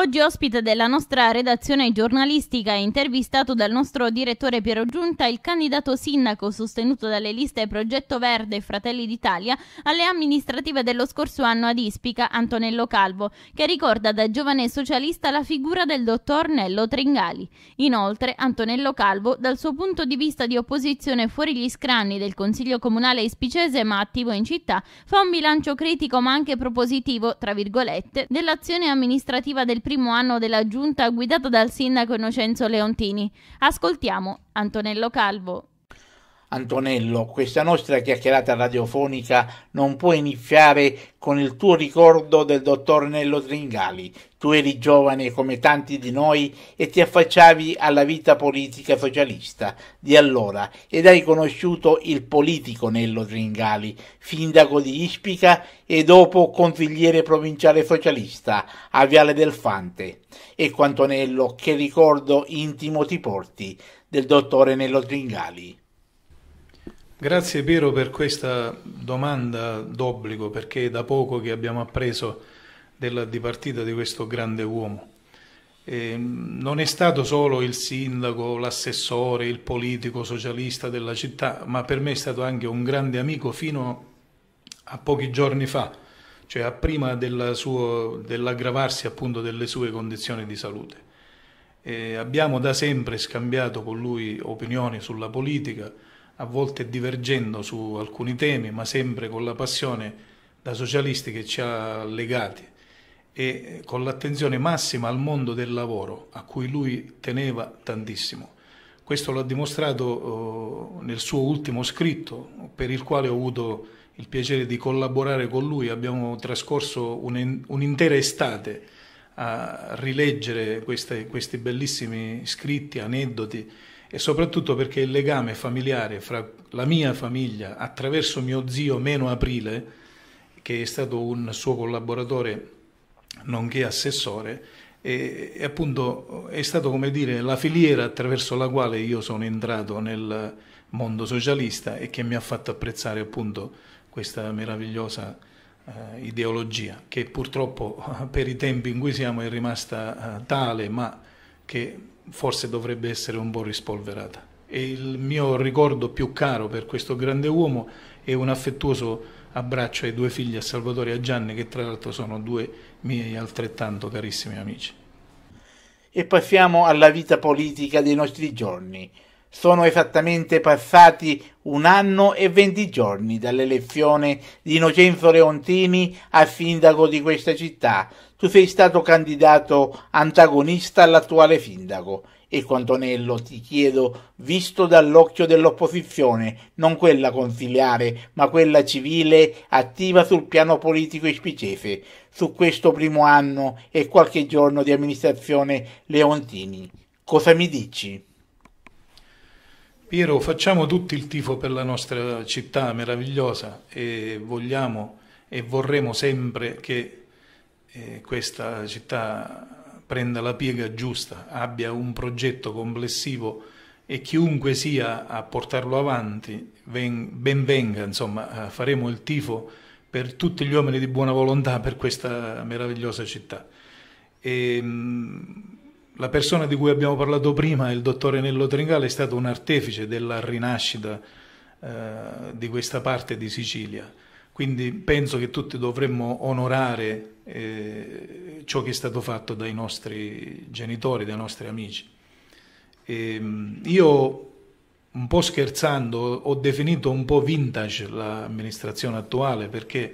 Oggi ospite della nostra redazione giornalistica e intervistato dal nostro direttore Piero Giunta il candidato sindaco sostenuto dalle liste Progetto Verde e Fratelli d'Italia alle amministrative dello scorso anno ad Ispica, Antonello Calvo, che ricorda da giovane socialista la figura del dottor Nello Tringali. Inoltre, Antonello Calvo, dal suo punto di vista di opposizione fuori gli scranni del Consiglio Comunale ispicese ma attivo in città, fa un bilancio critico ma anche propositivo, tra virgolette, dell'azione amministrativa del primo anno della giunta guidata dal sindaco Innocenzo Leontini. Ascoltiamo Antonello Calvo. Antonello, questa nostra chiacchierata radiofonica non può iniziare con il tuo ricordo del dottor Nello Tringali, tu eri giovane come tanti di noi e ti affacciavi alla vita politica socialista di allora ed hai conosciuto il politico Nello Tringali, sindaco di Ispica e dopo consigliere provinciale socialista a Viale del Fante. E quanto Nello, che ricordo intimo ti porti del dottore Nello Tringali. Grazie Piero per questa domanda d'obbligo perché da poco che abbiamo appreso della dipartita di questo grande uomo. E ehm, non è stato solo il sindaco, l'assessore, il politico socialista della città, ma per me è stato anche un grande amico fino a pochi giorni fa, cioè a prima dell'aggravarsi appunto delle sue condizioni di salute. E abbiamo da sempre scambiato con lui opinioni sulla politica, a volte divergendo su alcuni temi, ma sempre con la passione da socialisti che ci ha legati e eh, con l'attenzione massima al mondo del lavoro, a cui lui teneva tantissimo. Questo l'ha dimostrato oh, nel suo ultimo scritto, per il quale ho avuto il piacere di collaborare con lui. Abbiamo trascorso un'intera estate a rileggere queste, questi bellissimi scritti, aneddoti e soprattutto perché il legame familiare fra la mia famiglia attraverso mio zio Meno Aprile, che è stato un suo collaboratore nonché assessore, e, e, appunto è stato come dire la filiera attraverso la quale io sono entrato nel mondo socialista e che mi ha fatto apprezzare appunto questa meravigliosa eh, ideologia che purtroppo per i tempi in cui siamo è rimasta eh, tale ma che forse dovrebbe essere un po' rispolverata. E il mio ricordo più caro per questo grande uomo è un affettuoso abbraccio ai due figli, a Salvatore e a Gianni, che tra l'altro sono due miei altrettanto carissimi amici. E passiamo alla vita politica dei nostri giorni. Sono esattamente passati un anno e venti giorni dall'elezione di Innocenzo Leontini a sindaco di questa città, tu sei stato candidato antagonista all'attuale sindaco e Quantonello, ti chiedo, visto dall'occhio dell'opposizione, non quella consigliare, ma quella civile, attiva sul piano politico e spicese, su questo primo anno e qualche giorno di amministrazione Leontini. Cosa mi dici? Piero, facciamo tutti il tifo per la nostra città meravigliosa e vogliamo e vorremmo sempre che eh, questa città prenda la piega giusta, abbia un progetto complessivo e chiunque sia a portarlo avanti, ben venga, insomma, eh, faremo il tifo per tutti gli uomini di buona volontà per questa meravigliosa città. E, ehm, la persona di cui abbiamo parlato prima, il dottore Nello Tringale, è stato un artefice della rinascita eh, di questa parte di Sicilia. Quindi penso che tutti dovremmo onorare eh, ciò che è stato fatto dai nostri genitori, dai nostri amici. E, ehm, io, un po' scherzando, ho definito un po' vintage l'amministrazione attuale perché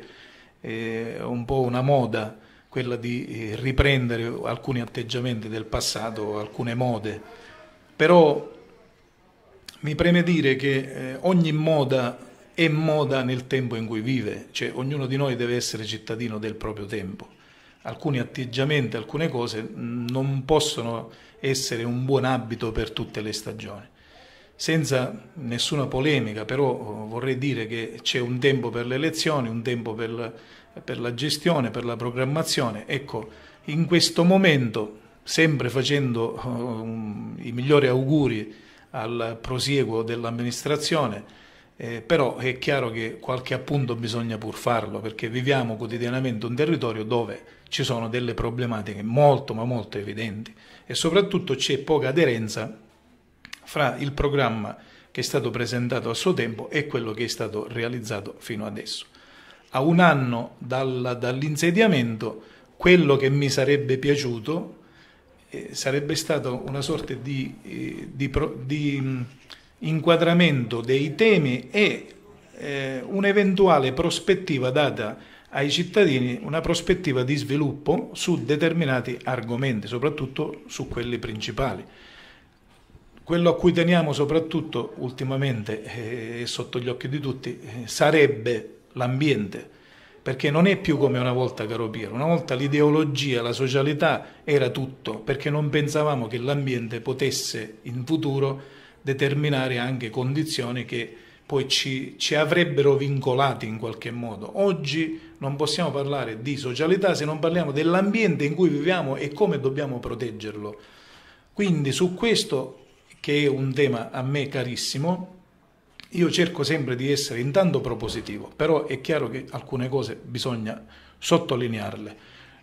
eh, è un po' una moda quella di eh, riprendere alcuni atteggiamenti del passato, alcune mode. Però mi preme dire che eh, ogni moda è moda nel tempo in cui vive, cioè ognuno di noi deve essere cittadino del proprio tempo. Alcuni atteggiamenti, alcune cose non possono essere un buon abito per tutte le stagioni. Senza nessuna polemica, però eh, vorrei dire che c'è un tempo per le elezioni, un tempo per la, per la gestione, per la programmazione. Ecco, in questo momento, sempre facendo uh, i migliori auguri al prosieguo dell'amministrazione, eh, però è chiaro che qualche appunto bisogna pur farlo perché viviamo quotidianamente un territorio dove ci sono delle problematiche molto ma molto evidenti e soprattutto c'è poca aderenza fra il programma che è stato presentato a suo tempo e quello che è stato realizzato fino adesso. A un anno dal, dall'insediamento quello che mi sarebbe piaciuto eh, sarebbe stato una sorta di, eh, di, pro, di inquadramento dei temi e eh, un'eventuale prospettiva data ai cittadini, una prospettiva di sviluppo su determinati argomenti, soprattutto su quelli principali. Quello a cui teniamo soprattutto ultimamente eh, e eh, sotto gli occhi di tutti eh, sarebbe l'ambiente, perché non è più come una volta, caro Piero, una volta l'ideologia, la socialità era tutto, perché non pensavamo che l'ambiente potesse in futuro determinare anche condizioni che poi ci, ci, avrebbero vincolati in qualche modo. Oggi non possiamo parlare di socialità se non parliamo dell'ambiente in cui viviamo e come dobbiamo proteggerlo. Quindi su questo, che è un tema a me carissimo, io cerco sempre di essere intanto propositivo, però è chiaro che alcune cose bisogna sottolinearle.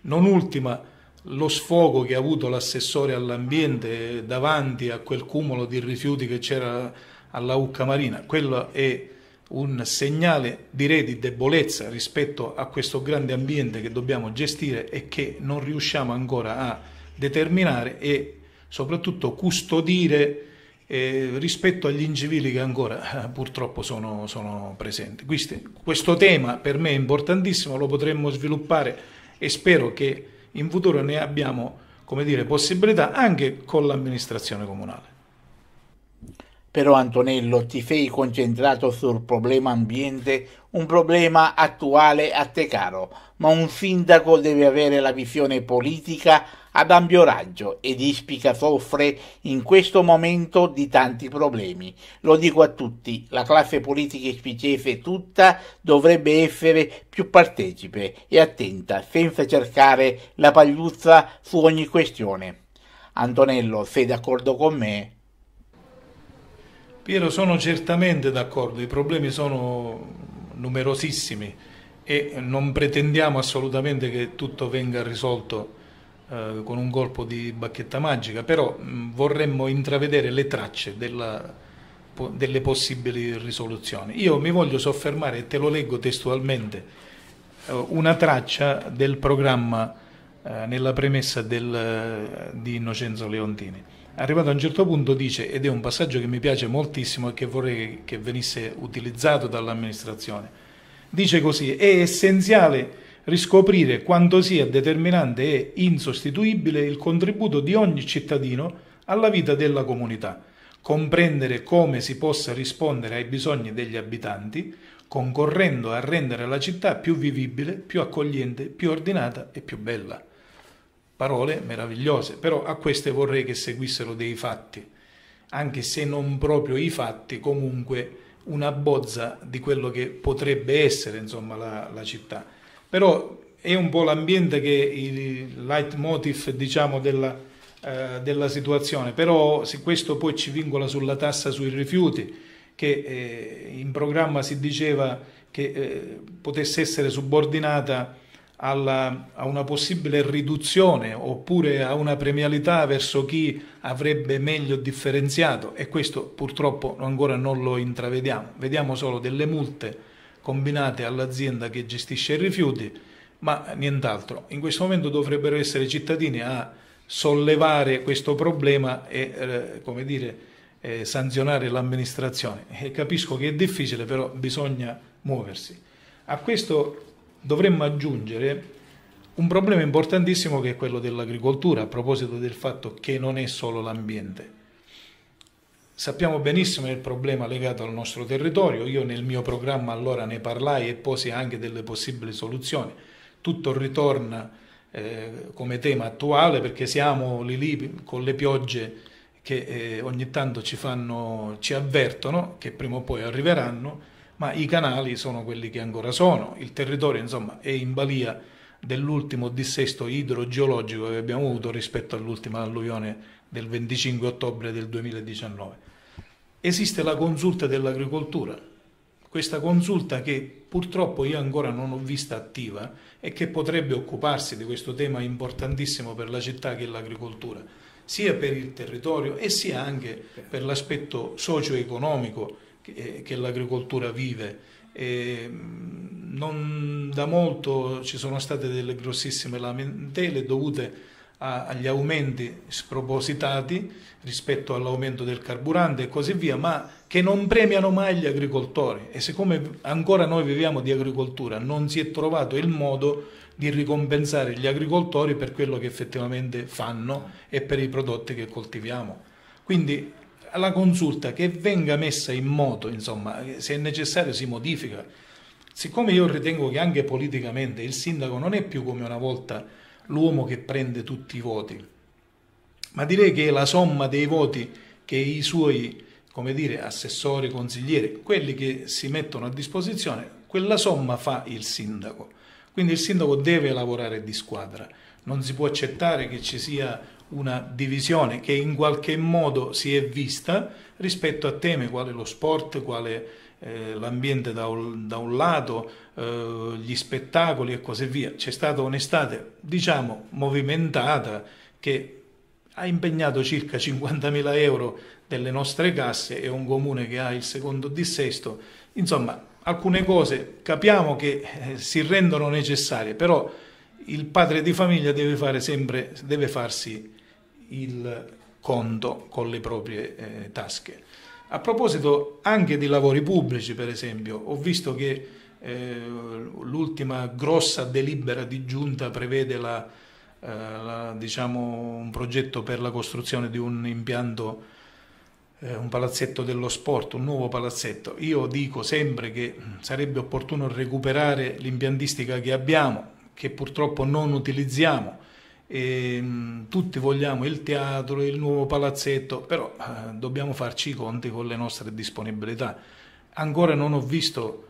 Non ultima, lo sfogo che ha avuto l'assessore all'ambiente davanti a quel cumulo di rifiuti che c'era alla Ucca Marina, quello è un segnale direi di debolezza rispetto a questo grande ambiente che dobbiamo gestire e che non riusciamo ancora a determinare e soprattutto custodire eh, rispetto agli incivili che ancora eh, purtroppo sono, sono presenti. Quindi, questo tema per me è importantissimo, lo potremmo sviluppare e spero che in futuro ne abbiamo come dire, possibilità anche con l'amministrazione comunale. Però Antonello ti sei concentrato sul problema ambiente, un problema attuale a te caro, ma un sindaco deve avere la visione politica ad ampio raggio ed Ispica soffre in questo momento di tanti problemi. Lo dico a tutti, la classe politica ispicese tutta dovrebbe essere più partecipe e attenta, senza cercare la pagliuzza su ogni questione. Antonello, sei d'accordo con me? Piero, sono certamente d'accordo, i problemi sono numerosissimi e non pretendiamo assolutamente che tutto venga risolto eh, con un colpo di bacchetta magica, però mh, mm, vorremmo intravedere le tracce della, po, delle possibili risoluzioni. Io mi voglio soffermare, e te lo leggo testualmente, eh, una traccia del programma eh, nella premessa del, eh, di Innocenzo Leontini. Arrivato a un certo punto dice, ed è un passaggio che mi piace moltissimo e che vorrei che venisse utilizzato dall'amministrazione, dice così, è essenziale riscoprire quanto sia determinante e insostituibile il contributo di ogni cittadino alla vita della comunità, comprendere come si possa rispondere ai bisogni degli abitanti, concorrendo a rendere la città più vivibile, più accogliente, più ordinata e più bella. Parole meravigliose, però a queste vorrei che seguissero dei fatti, anche se non proprio i fatti, comunque una bozza di quello che potrebbe essere insomma, la, la città. Però è un po' l'ambiente che è il leitmotiv diciamo, della, eh, della, situazione, però se questo poi ci vincola sulla tassa sui rifiuti, che eh, in programma si diceva che eh, potesse essere subordinata alla, a una possibile riduzione oppure a una premialità verso chi avrebbe meglio differenziato e questo purtroppo ancora non lo intravediamo, vediamo solo delle multe combinate all'azienda che gestisce i rifiuti, ma nient'altro. In questo momento dovrebbero essere i cittadini a sollevare questo problema e, eh, dire, eh, sanzionare l'amministrazione. capisco che è difficile, però bisogna muoversi. A questo dovremmo aggiungere un problema importantissimo che è quello dell'agricoltura, a proposito del fatto che non è solo l'ambiente Sappiamo benissimo il problema legato al nostro territorio, io nel mio programma allora ne parlai e posi anche delle possibili soluzioni. Tutto ritorna eh, come tema attuale perché siamo lì lì con le piogge che eh, ogni tanto ci, fanno, ci avvertono che prima o poi arriveranno, ma i canali sono quelli che ancora sono, il territorio insomma è in balia dell'ultimo dissesto idrogeologico che abbiamo avuto rispetto all'ultima alluvione del 25 ottobre del 2019 esiste la consulta dell'agricoltura, questa consulta che purtroppo io ancora non ho vista attiva e che potrebbe occuparsi di questo tema importantissimo per la città che è l'agricoltura, sia per il territorio e sia anche per l'aspetto socio-economico che, eh, che l'agricoltura vive. E mm, non da molto ci sono state delle grossissime lamentele dovute a agli aumenti spropositati rispetto all'aumento del carburante e così via, ma che non premiano mai gli agricoltori e siccome ancora noi viviamo di agricoltura non si è trovato il modo di ricompensare gli agricoltori per quello che effettivamente fanno e per i prodotti che coltiviamo. Quindi la consulta che venga messa in moto, insomma, se è necessario si modifica. Siccome io ritengo che anche politicamente il sindaco non è più come una volta l'uomo che prende tutti i voti, ma direi che la somma dei voti che i suoi come dire, assessori, consiglieri, quelli che si mettono a disposizione, quella somma fa il sindaco. Quindi il sindaco deve lavorare di squadra, non si può accettare che ci sia una divisione che in qualche modo si è vista rispetto a temi quali lo sport, quale eh, l'ambiente da un, da un lato, eh, gli spettacoli e così via. C'è stata un'estate, diciamo, movimentata che ha impegnato circa 50.000 euro delle nostre casse e un comune che ha il secondo dissesto. Insomma, alcune cose capiamo che eh, si rendono necessarie, però il padre di famiglia deve, sempre, deve farsi il conto con le proprie eh, tasche. A proposito anche di lavori pubblici, per esempio, ho visto che eh, l'ultima grossa delibera di giunta prevede la, eh, la, diciamo, un progetto per la costruzione di un impianto, eh, un palazzetto dello sport, un nuovo palazzetto. Io dico sempre che sarebbe opportuno recuperare l'impiantistica che abbiamo, che purtroppo non utilizziamo, e, ehm, tutti vogliamo il teatro, il nuovo palazzetto, però eh, dobbiamo farci i conti con le nostre disponibilità. Ancora non ho visto,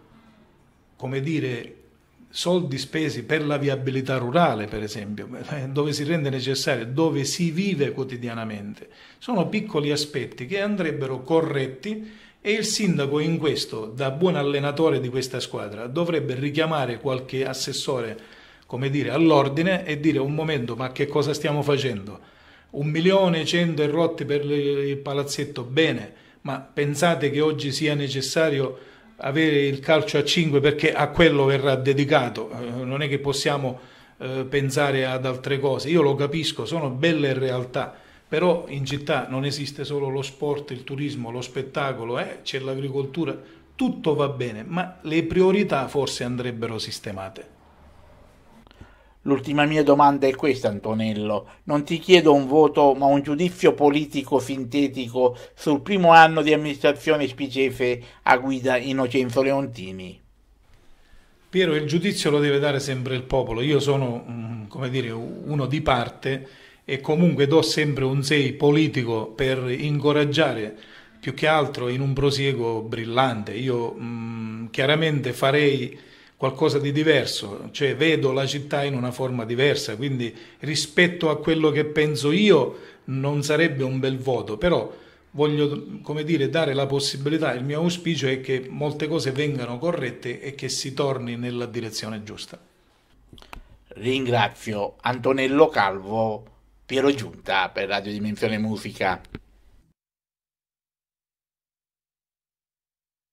come dire, soldi spesi per la viabilità rurale, per esempio, dove si rende necessario, dove si vive quotidianamente. Sono piccoli aspetti che andrebbero corretti e il sindaco in questo, da buon allenatore di questa squadra, dovrebbe richiamare qualche assessore come dire, all'ordine e dire un momento, ma che cosa stiamo facendo? Un milione e cento erotti per il palazzetto, bene, ma pensate che oggi sia necessario avere il calcio a 5 perché a quello verrà dedicato, eh, non è che possiamo eh, pensare ad altre cose, io lo capisco, sono belle realtà, però in città non esiste solo lo sport, il turismo, lo spettacolo, eh? c'è l'agricoltura, tutto va bene, ma le priorità forse andrebbero sistemate. L'ultima mia domanda è questa, Antonello. Non ti chiedo un voto, ma un giudizio politico sintetico sul primo anno di amministrazione Spicefe a guida Innocenzo Leontini. Piero, il giudizio lo deve dare sempre il popolo. Io sono, mm, come dire, uno di parte e comunque do sempre un sei politico per incoraggiare più che altro in un prosieguo brillante. Io mh, mm, chiaramente farei qualcosa di diverso, cioè vedo la città in una forma diversa, quindi rispetto a quello che penso io non sarebbe un bel voto, però voglio come dire, dare la possibilità, il mio auspicio è che molte cose vengano corrette e che si torni nella direzione giusta. Ringrazio Antonello Calvo, Piero Giunta per Radio Dimensione Musica.